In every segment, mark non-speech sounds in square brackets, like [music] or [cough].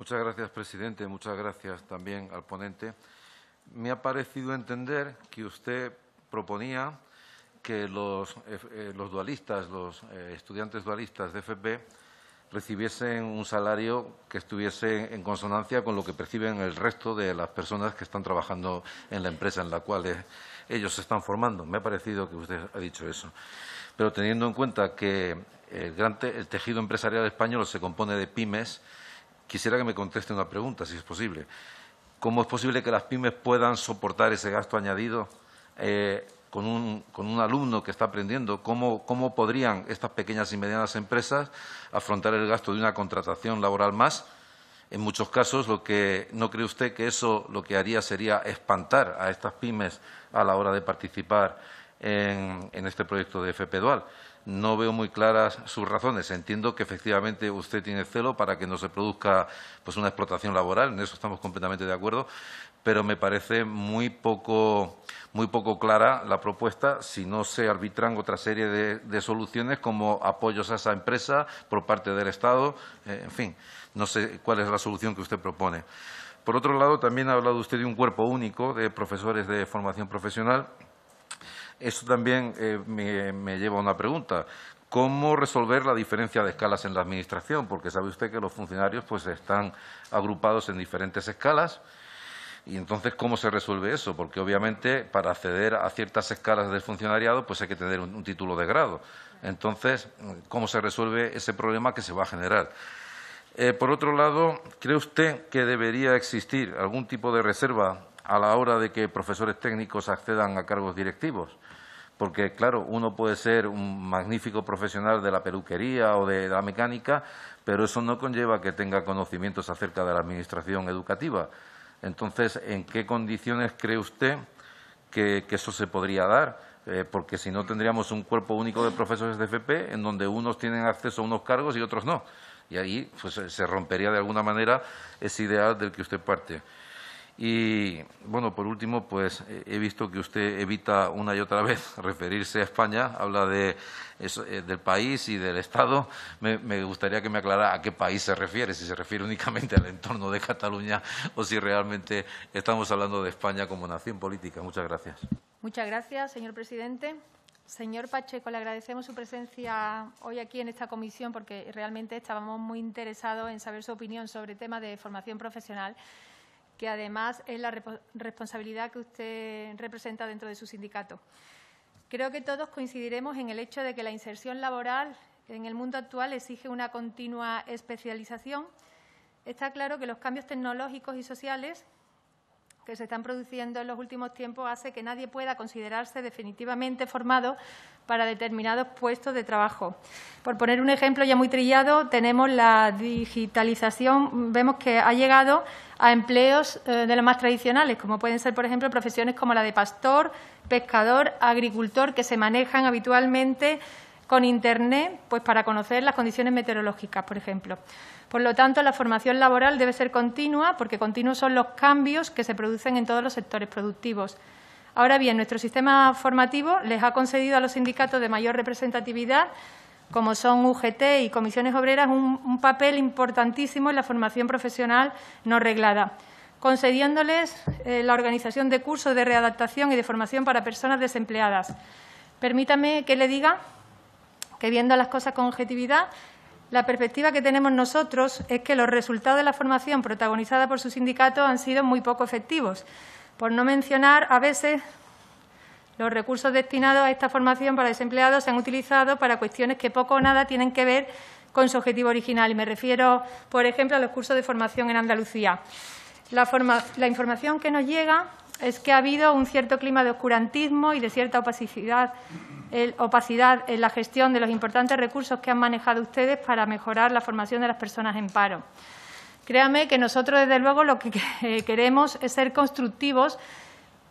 Muchas gracias, presidente. Muchas gracias también al ponente. Me ha parecido entender que usted proponía que los, eh, eh, dualistas, los eh, estudiantes dualistas de FP, recibiesen un salario que estuviese en consonancia con lo que perciben el resto de las personas que están trabajando en la empresa en la cual ellos se están formando. Me ha parecido que usted ha dicho eso. Pero teniendo en cuenta que el, el tejido empresarial español se compone de pymes, Quisiera que me conteste una pregunta, si es posible. ¿Cómo es posible que las pymes puedan soportar ese gasto añadido eh, con, un, alumno que está aprendiendo? ¿Cómo, podrían estas pequeñas y medianas empresas afrontar el gasto de una contratación laboral más? En muchos casos, lo que ¿no cree usted que eso lo que haría sería espantar a estas pymes a la hora de participar en, en este proyecto de FP Dual? no veo muy claras sus razones. Entiendo que efectivamente usted tiene celo para que no se produzca pues, una explotación laboral, en eso estamos completamente de acuerdo, pero me parece muy poco, muy poco clara la propuesta si no se arbitran otra serie de, soluciones como apoyos a esa empresa por parte del Estado, eh, en fin, no sé cuál es la solución que usted propone. Por otro lado, también ha hablado usted de un cuerpo único de profesores de formación profesional. Eso también eh, me, lleva a una pregunta cómo resolver la diferencia de escalas en la Administración, porque sabe usted que los funcionarios pues, están agrupados en diferentes escalas. Y entonces, ¿cómo se resuelve eso? Porque obviamente para acceder a ciertas escalas del funcionariado pues hay que tener un, título de grado. Entonces, ¿cómo se resuelve ese problema que se va a generar? Eh, por otro lado, ¿cree usted que debería existir algún tipo de reserva a la hora de que profesores técnicos accedan a cargos directivos. Porque, claro, uno puede ser un magnífico profesional de la peluquería o de la mecánica, pero eso no conlleva que tenga conocimientos acerca de la administración educativa. Entonces, ¿en qué condiciones cree usted que, eso se podría dar? Eh, porque si no tendríamos un cuerpo único de profesores de FP en donde unos tienen acceso a unos cargos y otros no. Y ahí pues, se rompería de alguna manera ese ideal del que usted parte. Y bueno, por último, pues eh, he visto que usted evita una y otra vez [laughs] referirse a España, habla de, eh, del país y del Estado. Me, gustaría que me aclarara a qué país se refiere, si se refiere únicamente al entorno de Cataluña o si realmente estamos hablando de España como nación política. Muchas gracias. Muchas gracias, señor presidente. Señor Pacheco, le agradecemos su presencia hoy aquí en esta comisión porque realmente estábamos muy interesados en saber su opinión sobre tema de formación profesional que además es la responsabilidad que usted representa dentro de su sindicato. Creo que todos coincidiremos en el hecho de que la inserción laboral en el mundo actual exige una continua especialización. Está claro que los cambios tecnológicos y sociales que se están produciendo en los últimos tiempos hace que nadie pueda considerarse definitivamente formado para determinados puestos de trabajo. Por poner un ejemplo ya muy trillado, tenemos la digitalización, vemos que ha llegado a empleos eh, de los más tradicionales, como pueden ser, por ejemplo, profesiones como la de pastor, pescador, agricultor, que se manejan habitualmente con Internet pues para conocer las condiciones meteorológicas, por ejemplo. Por lo tanto, la formación laboral debe ser continua porque continuos son los cambios que se producen en todos los sectores productivos. Ahora bien, nuestro sistema formativo les ha concedido a los sindicatos de mayor representatividad, como son UGT y comisiones obreras, un, papel importantísimo en la formación profesional no reglada concediéndoles eh, la organización de cursos de readaptación y de formación para personas desempleadas. Permítame que le diga que, viendo las cosas con objetividad, la perspectiva que tenemos nosotros es que los resultados de la formación protagonizada por su sindicato han sido muy poco efectivos, por no mencionar a veces los recursos destinados a esta formación para desempleados se han utilizado para cuestiones que poco o nada tienen que ver con su objetivo original. Y me refiero, por ejemplo, a los cursos de formación en Andalucía. La, la información que nos llega es que ha habido un cierto clima de oscurantismo y de cierta opacidad, opacidad en la gestión de los importantes recursos que han manejado ustedes para mejorar la formación de las personas en paro. Créame que nosotros, desde luego, lo que [laughs] eh, queremos es ser constructivos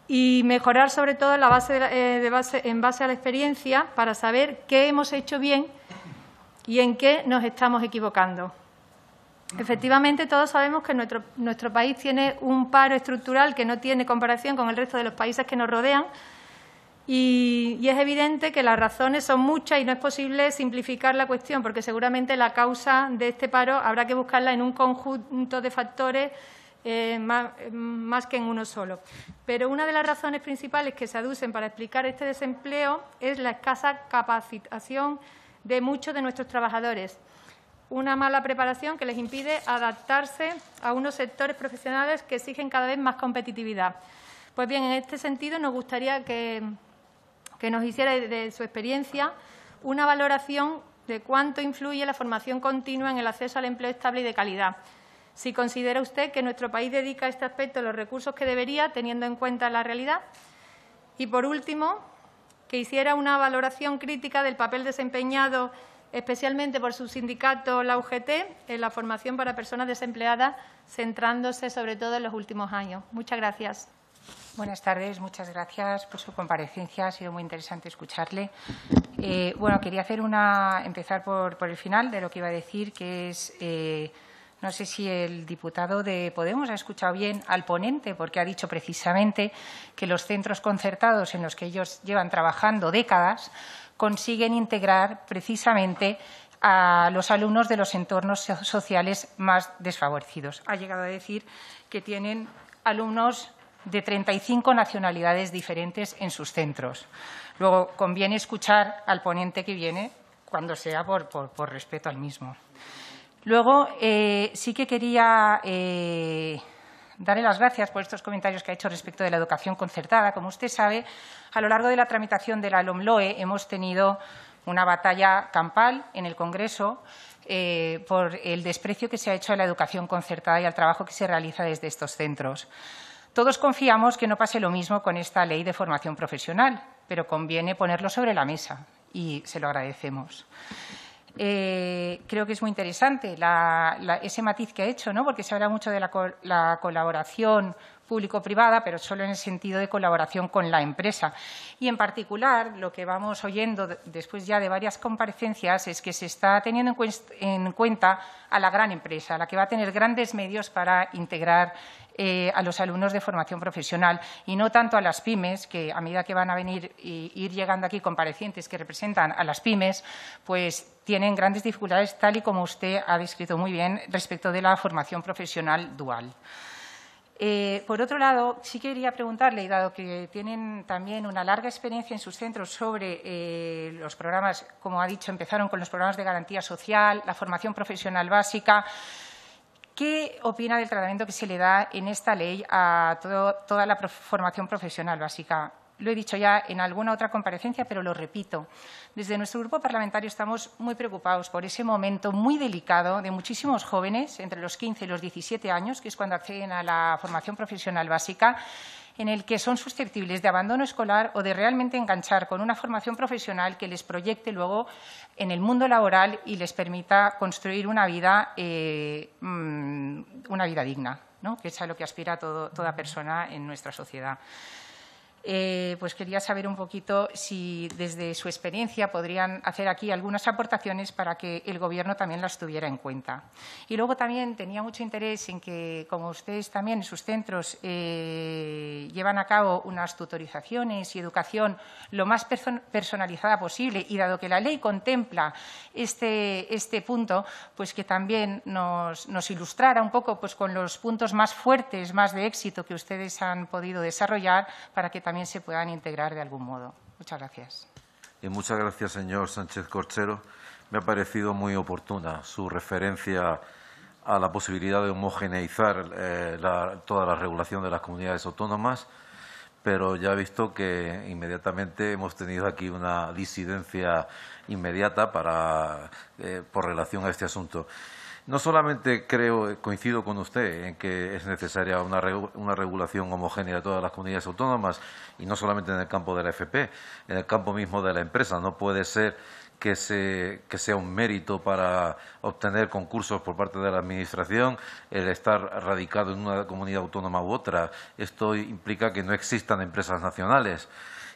y mejorar sobre todo eh, en base a la experiencia para saber qué hemos hecho bien y en qué nos estamos equivocando. Efectivamente, todos sabemos que nuestro, país tiene un paro estructural que no tiene comparación con el resto de los países que nos rodean y, es evidente que las razones son muchas y no es posible simplificar la cuestión porque seguramente la causa de este paro habrá que buscarla en un conjunto de factores eh, más, más, que en uno solo. Pero una de las razones principales que se aducen para explicar este desempleo es la escasa capacitación de muchos de nuestros trabajadores una mala preparación que les impide adaptarse a unos sectores profesionales que exigen cada vez más competitividad. Pues bien, en este sentido nos gustaría que, nos hiciera de su experiencia una valoración de cuánto influye la formación continua en el acceso al empleo estable y de calidad. Si considera usted que nuestro país dedica a este aspecto los recursos que debería, teniendo en cuenta la realidad. Y, por último, que hiciera una valoración crítica del papel desempeñado especialmente por su sindicato, la UGT, en la formación para personas desempleadas, centrándose sobre todo en los últimos años. Muchas gracias. Buenas tardes, muchas gracias por su comparecencia. Ha sido muy interesante escucharle. Eh, bueno, quería hacer una, empezar por, por, el final de lo que iba a decir, que es eh, no sé si el diputado de Podemos ha escuchado bien al ponente, porque ha dicho precisamente que los centros concertados en los que ellos llevan trabajando décadas consiguen integrar precisamente a los alumnos de los entornos sociales más desfavorecidos. Ha llegado a decir que tienen alumnos de 35 nacionalidades diferentes en sus centros. Luego, conviene escuchar al ponente que viene cuando sea por, por respeto al mismo. Luego, eh, sí que quería eh, darle las gracias por estos comentarios que ha hecho respecto de la educación concertada. Como usted sabe, a lo largo de la tramitación de la LOMLOE hemos tenido una batalla campal en el Congreso eh, por el desprecio que se ha hecho a la educación concertada y al trabajo que se realiza desde estos centros. Todos confiamos que no pase lo mismo con esta ley de formación profesional, pero conviene ponerlo sobre la mesa y se lo agradecemos eh, creo que es muy interesante ese matiz que ha hecho, ¿no? porque se habla mucho de la colaboración público-privada, pero solo en el sentido de colaboración con la empresa. Y, en particular, lo que vamos oyendo después ya de varias comparecencias es que se está teniendo en cuenta a la gran empresa, la que va a tener grandes medios para integrar eh, a los alumnos de formación profesional y no tanto a las pymes, que a medida que van a venir y ir llegando aquí comparecientes que representan a las pymes, pues tienen grandes dificultades, tal y como usted ha descrito muy bien, respecto de la formación profesional dual. Eh, por otro lado, sí quería preguntarle, dado que tienen también una larga experiencia en sus centros sobre eh, los programas, como ha dicho, empezaron con los programas de garantía social, la formación profesional básica. ¿Qué opina del tratamiento que se le da en esta ley a toda la formación profesional básica? lo he dicho ya en alguna otra comparecencia, pero lo repito. Desde nuestro grupo parlamentario estamos muy preocupados por ese momento muy delicado de muchísimos jóvenes entre los 15 y los 17 años, que es cuando acceden a la formación profesional básica, en el que son susceptibles de abandono escolar o de realmente enganchar con una formación profesional que les proyecte luego en el mundo laboral y les permita construir una vida, eh, mm, una vida digna, que es a lo que aspira toda persona en nuestra sociedad. Eh, pues quería saber un poquito si desde su experiencia podrían hacer aquí algunas aportaciones para que el Gobierno también las tuviera en cuenta. Y luego también tenía mucho interés en que, como ustedes también en sus centros eh, llevan a cabo unas tutorizaciones y educación lo más personalizada posible, y dado que la ley contempla este, este punto, pues que también nos, ilustrara un poco pues, con los puntos más fuertes, más de éxito que ustedes han podido desarrollar para que también se puedan integrar de algún modo. Muchas gracias. Y muchas gracias, señor Sánchez Corchero. Me ha parecido muy oportuna su referencia a la posibilidad de homogeneizar eh, la, toda la regulación de las comunidades autónomas, pero ya he visto que inmediatamente hemos tenido aquí una disidencia inmediata para, eh, por relación a este asunto. No solamente creo, eh, coincido con usted en que es necesaria una, regulación homogénea de todas las comunidades autónomas y no solamente en el campo de la FP, en el campo mismo de la empresa. No puede ser que, que sea un mérito para obtener concursos por parte de la Administración el estar radicado en una comunidad autónoma u otra. Esto implica que no existan empresas nacionales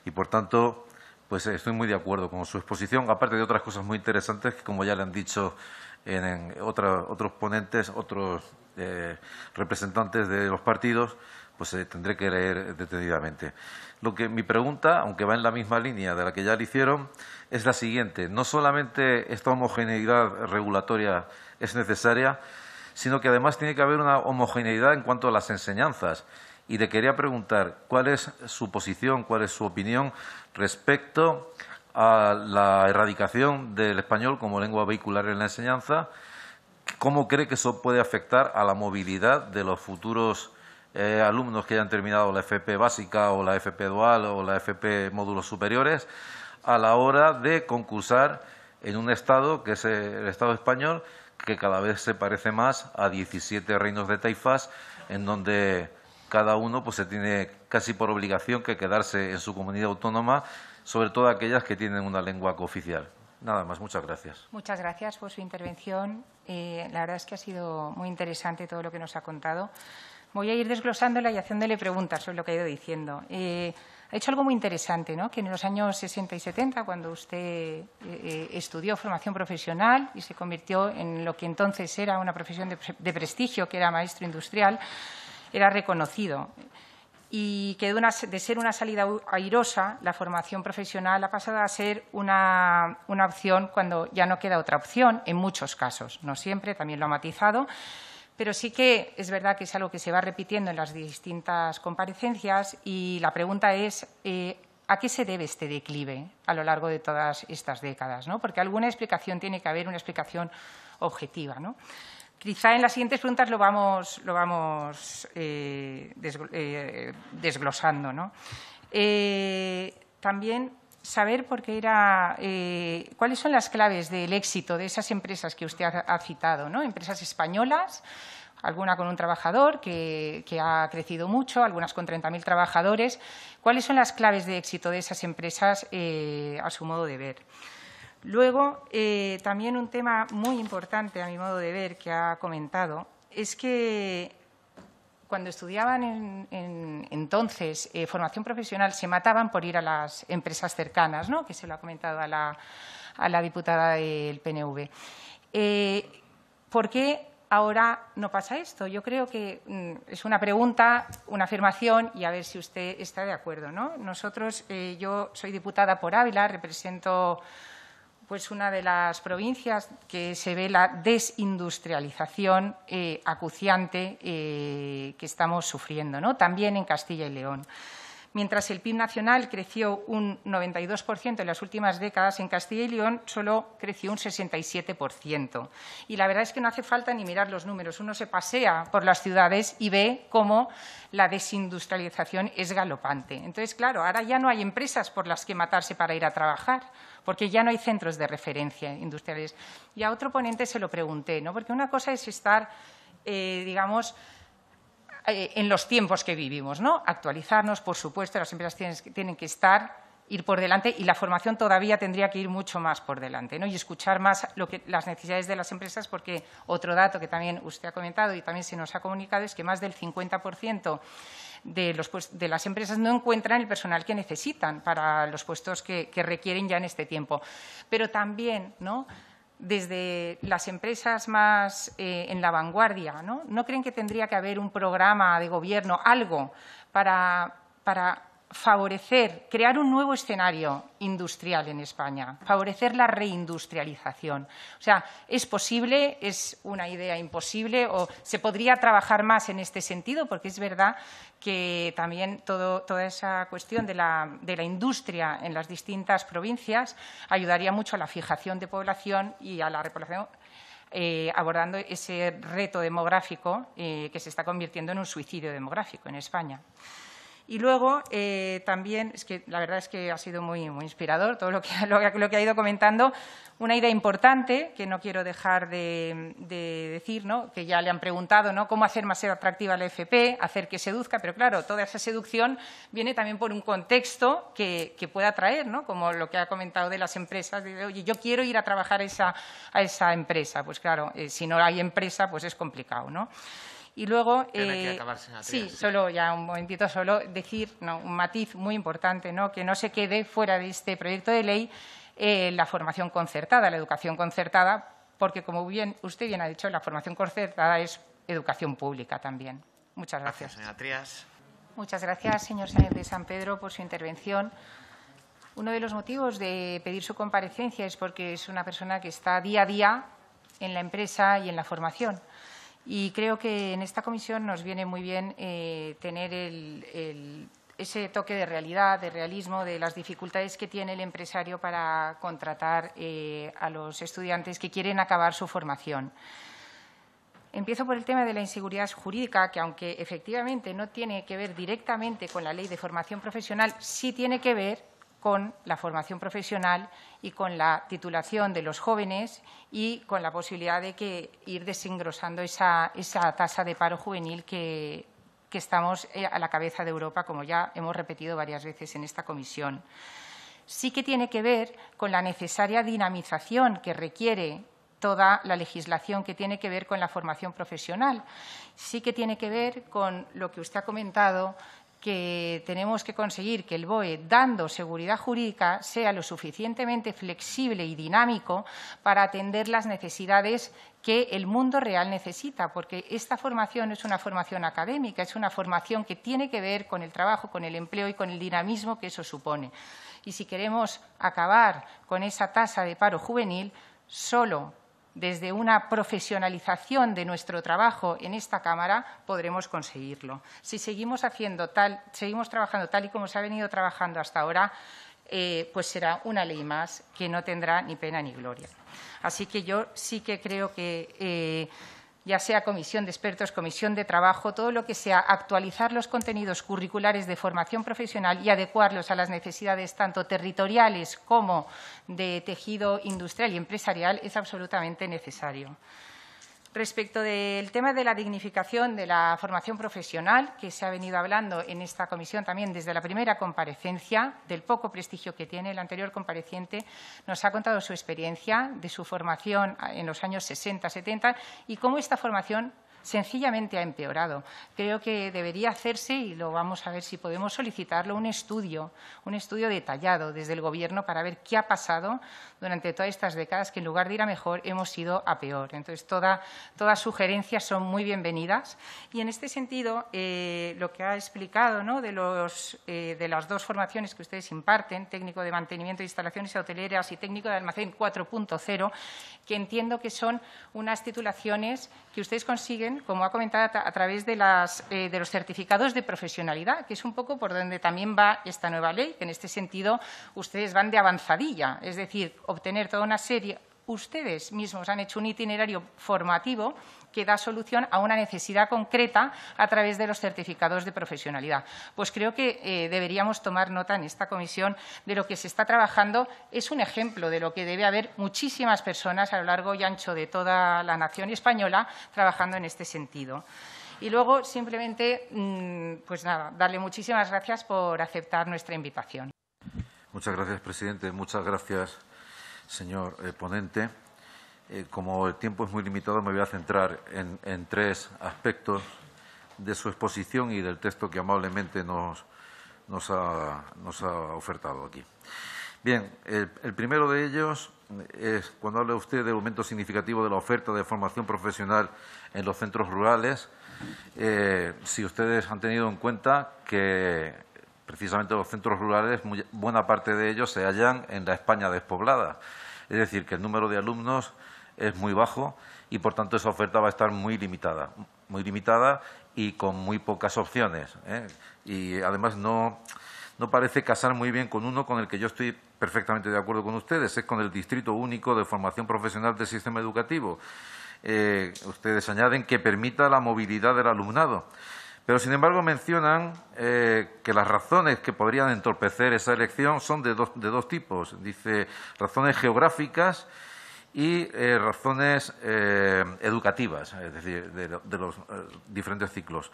y, por tanto, pues estoy muy de acuerdo con su exposición, aparte de otras cosas muy interesantes que, como ya le han dicho en otros ponentes, otros eh, representantes de los partidos, pues eh, tendré que leer detenidamente. Lo que mi pregunta, aunque va en la misma línea de la que ya le hicieron, es la siguiente. No solamente esta homogeneidad regulatoria es necesaria, sino que además tiene que haber una homogeneidad en cuanto a las enseñanzas. Y le quería preguntar cuál es su posición, cuál es su opinión respecto a la erradicación del español como lengua vehicular en la enseñanza. ¿Cómo cree que eso puede afectar a la movilidad de los futuros eh, alumnos que hayan terminado la FP básica o la FP dual o la FP módulos superiores a la hora de concursar en un Estado, que es el Estado español, que cada vez se parece más a 17 reinos de taifas, en donde cada uno pues, se tiene casi por obligación que quedarse en su comunidad autónoma sobre todo aquellas que tienen una lengua cooficial. Nada más, muchas gracias. Muchas gracias por su intervención. Eh, la verdad es que ha sido muy interesante todo lo que nos ha contado. Voy a ir desglosándola y haciéndole preguntas sobre lo que ha ido diciendo. Eh, ha hecho algo muy interesante, ¿no? que en los años 60 y 70, cuando usted eh, estudió formación profesional y se convirtió en lo que entonces era una profesión de prestigio, que era maestro industrial, era reconocido y que de, ser una salida airosa, la formación profesional ha pasado a ser una, opción cuando ya no queda otra opción, en muchos casos, no siempre, también lo ha matizado, pero sí que es verdad que es algo que se va repitiendo en las distintas comparecencias y la pregunta es eh, ¿a qué se debe este declive a lo largo de todas estas décadas? ¿no? Porque alguna explicación tiene que haber, una explicación objetiva. ¿no? Quizá en las siguientes preguntas lo vamos, eh, eh, desglosando. Eh, también saber por cuáles son las claves del éxito de esas empresas que usted ha, citado, ¿no? empresas españolas, alguna con un trabajador que, que ha crecido mucho, algunas con 30.000 trabajadores. ¿Cuáles son las claves de éxito de esas empresas a su modo de ver? Luego, eh, también un tema muy importante, a mi modo de ver, que ha comentado, es que cuando estudiaban en, entonces eh, formación profesional se mataban por ir a las empresas cercanas, ¿no? que se lo ha comentado a la, diputada del PNV. Eh, ¿Por qué ahora no pasa esto? Yo creo que mm, es una pregunta, una afirmación y a ver si usted está de acuerdo. ¿no? Nosotros, yo soy diputada por Ávila, represento pues una de las provincias que se ve la desindustrialización eh, acuciante eh, que estamos sufriendo, ¿no? también en Castilla y León. Mientras el PIB nacional creció un 92% en las últimas décadas, en Castilla y León solo creció un 67%. Y la verdad es que no hace falta ni mirar los números. Uno se pasea por las ciudades y ve cómo la desindustrialización es galopante. Entonces, claro, ahora ya no hay empresas por las que matarse para ir a trabajar porque ya no hay centros de referencia industriales. Y a otro ponente se lo pregunté, ¿no? porque una cosa es estar, eh, digamos, eh, en los tiempos que vivimos. ¿no? Actualizarnos, por supuesto, las empresas tienen, que estar, ir por delante y la formación todavía tendría que ir mucho más por delante ¿no? y escuchar más lo que, las necesidades de las empresas porque otro dato que también usted ha comentado y también se nos ha comunicado es que más del 50% pues, de, las empresas no encuentran el personal que necesitan para los puestos que, que requieren ya en este tiempo. Pero también, ¿no? desde las empresas más eh, en la vanguardia, ¿no? ¿no? creen que tendría que haber un programa de gobierno, algo, para, para favorecer, crear un nuevo escenario industrial en España, favorecer la reindustrialización. O sea, es posible, es una idea imposible o se podría trabajar más en este sentido, porque es verdad que también toda esa cuestión de la, industria en las distintas provincias ayudaría mucho a la fijación de población y a la repoblación eh, abordando ese reto demográfico eh, que se está convirtiendo en un suicidio demográfico en España. Y luego eh, también, es que la verdad es que ha sido muy, inspirador todo [laughs] lo que, ha ido comentando, una idea importante que no quiero dejar de, decir, ¿no? que ya le han preguntado, ¿no? cómo hacer más atractiva la FP, hacer que seduzca, pero claro, toda esa seducción viene también por un contexto que, pueda atraer, ¿no? como lo que ha comentado de las empresas, de, oye, yo quiero ir a trabajar a esa, a esa empresa, pues claro, eh, si no hay empresa, pues es complicado. ¿no? Y luego... Eh, sí, solo ya un momentito, solo decir un matiz muy importante, ¿no? que no se quede fuera de este proyecto de ley eh, la formación concertada, la educación concertada, porque como bien usted bien ha dicho, la formación concertada es educación pública también. Muchas gracias. Muchas gracias, señor de San Pedro, por su intervención. Uno de los motivos de pedir su comparecencia es porque es una persona que está día a día en la empresa y en la formación. Y creo que en esta comisión nos viene muy bien eh, tener ese toque de realidad, de realismo, de las dificultades que tiene el empresario para contratar eh, a los estudiantes que quieren acabar su formación. Empiezo por el tema de la inseguridad jurídica, que aunque efectivamente no tiene que ver directamente con la ley de formación profesional, sí tiene que ver con la formación profesional y con la titulación de los jóvenes y con la posibilidad de que ir desengrosando esa, tasa de paro juvenil que estamos eh, a la cabeza de Europa, como ya hemos repetido varias veces en esta comisión. Sí que tiene que ver con la necesaria dinamización que requiere toda la legislación que tiene que ver con la formación profesional. Sí que tiene que ver con lo que usted ha comentado que tenemos que conseguir que el BOE, dando seguridad jurídica, sea lo suficientemente flexible y dinámico para atender las necesidades que el mundo real necesita, porque esta formación no es una formación académica, es una formación que tiene que ver con el trabajo, con el empleo y con el dinamismo que eso supone. Y si queremos acabar con esa tasa de paro juvenil, solo desde una profesionalización de nuestro trabajo en esta Cámara, podremos conseguirlo. Si seguimos, haciendo tal, seguimos trabajando tal y como se ha venido trabajando hasta ahora, eh, pues será una ley más que no tendrá ni pena ni gloria. Así que yo sí que creo que eh, ya sea comisión de expertos, comisión de trabajo, todo lo que sea actualizar los contenidos curriculares de formación profesional y adecuarlos a las necesidades tanto territoriales como de tejido industrial y empresarial es absolutamente necesario. Respecto del tema de la dignificación de la formación profesional, que se ha venido hablando en esta comisión también desde la primera comparecencia, del poco prestigio que tiene, el anterior compareciente nos ha contado su experiencia de su formación en los años 60, 70 y cómo esta formación sencillamente ha empeorado. Creo que debería hacerse, y lo vamos a ver si podemos solicitarlo, un estudio, un estudio detallado desde el Gobierno para ver qué ha pasado durante todas estas décadas, que en lugar de ir a mejor hemos ido a peor. Entonces, todas sugerencias son muy bienvenidas. Y en este sentido, eh, lo que ha explicado de, eh, de las dos formaciones que ustedes imparten, técnico de mantenimiento de instalaciones hoteleras y técnico de almacén 4.0, que entiendo que son unas titulaciones que ustedes consiguen como ha comentado, a través de, eh, de los certificados de profesionalidad, que es un poco por donde también va esta nueva ley, que en este sentido ustedes van de avanzadilla, es decir, obtener toda una serie, ustedes mismos han hecho un itinerario formativo que da solución a una necesidad concreta a través de los certificados de profesionalidad. Pues creo que eh, deberíamos tomar nota en esta comisión de lo que se está trabajando. Es un ejemplo de lo que debe haber muchísimas personas a lo largo y ancho de toda la nación española trabajando en este sentido. Y luego, simplemente, mm, pues nada, darle muchísimas gracias por aceptar nuestra invitación. Muchas gracias, presidente. Muchas gracias señor eh, ponente. Eh, como el tiempo es muy limitado, me voy a centrar en, tres aspectos de su exposición y del texto que amablemente nos, ha, nos ofertado aquí. Bien, el, primero de ellos es cuando habla usted del aumento significativo de la oferta de formación profesional en los centros rurales, eh, si ustedes han tenido en cuenta que precisamente los centros rurales, buena parte de ellos se hallan en la España despoblada. Es decir, que el número de alumnos es muy bajo y, por tanto, esa oferta va a estar muy limitada, muy limitada y con muy pocas opciones. ¿eh? Y, además, no, parece casar muy bien con uno con el que yo estoy perfectamente de acuerdo con ustedes, es con el Distrito Único de Formación Profesional del Sistema Educativo. Eh, ustedes añaden que permita la movilidad del alumnado. Pero, sin embargo, mencionan eh, que las razones que podrían entorpecer esa elección son de dos, tipos. Dice razones geográficas y eh, razones eh, educativas, es decir, de los diferentes ciclos.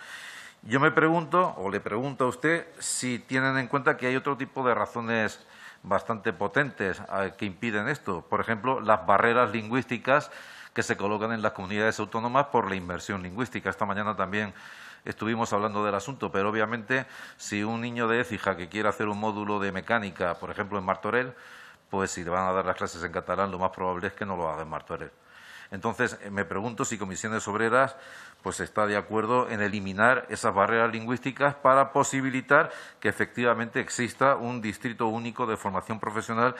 Yo me pregunto, o le pregunto a usted, si tienen en cuenta que hay otro tipo de razones bastante potentes que impiden esto. Por ejemplo, las barreras lingüísticas que se colocan en las comunidades autónomas por la inversión lingüística. Esta mañana también estuvimos hablando del asunto, pero obviamente si un niño de Écija que quiere hacer un módulo de mecánica, por ejemplo, en Martorell, pues si le van a dar las clases en catalán, lo más probable es que no lo haga en Martorell. Entonces, eh, me pregunto si Comisiones Obreras pues está de acuerdo en eliminar esas barreras lingüísticas para posibilitar que efectivamente exista un distrito único de formación profesional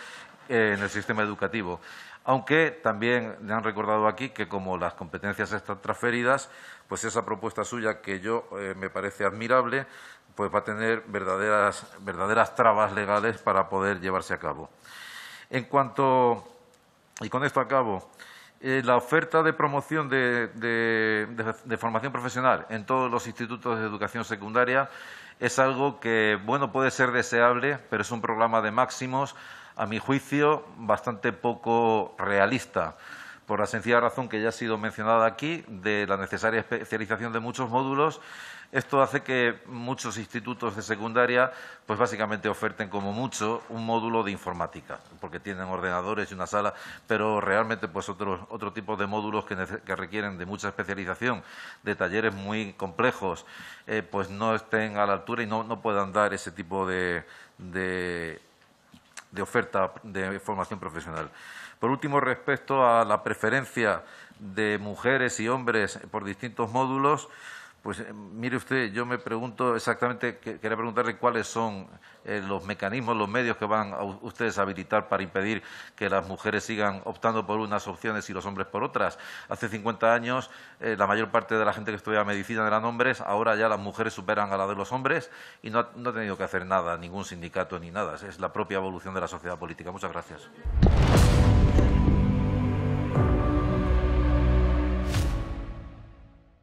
en el sistema educativo. Aunque también le han recordado aquí que como las competencias están transferidas, pues esa propuesta suya que yo eh, me parece admirable, pues va a tener verdaderas, verdaderas trabas legales para poder llevarse a cabo. En cuanto, y con esto acabo, eh, la oferta de promoción de formación profesional en todos los institutos de educación secundaria es algo que, bueno, puede ser deseable, pero es un programa de máximos, a mi juicio, bastante poco realista por la sencilla razón que ya ha sido mencionada aquí, de la necesaria especialización de muchos módulos esto hace que muchos institutos de secundaria, pues básicamente oferten como mucho un módulo de informática, porque tienen ordenadores y una sala, pero realmente pues otro, otro tipo de módulos que, requieren de mucha especialización, de talleres muy complejos, eh, pues no estén a la altura y no, no puedan dar ese tipo de, de oferta de formación profesional. Por último, respecto a la preferencia de mujeres y hombres por distintos módulos, pues eh, mire usted, yo me pregunto exactamente, quería preguntarle cuáles son eh, los mecanismos, los medios que van a ustedes a habilitar para impedir que las mujeres sigan optando por unas opciones y los hombres por otras. Hace 50 años eh, la mayor parte de la gente que estudiaba medicina eran hombres, ahora ya las mujeres superan a la de los hombres y no no ha tenido que hacer nada, ningún sindicato ni nada. Es la propia evolución de la sociedad política. Muchas gracias.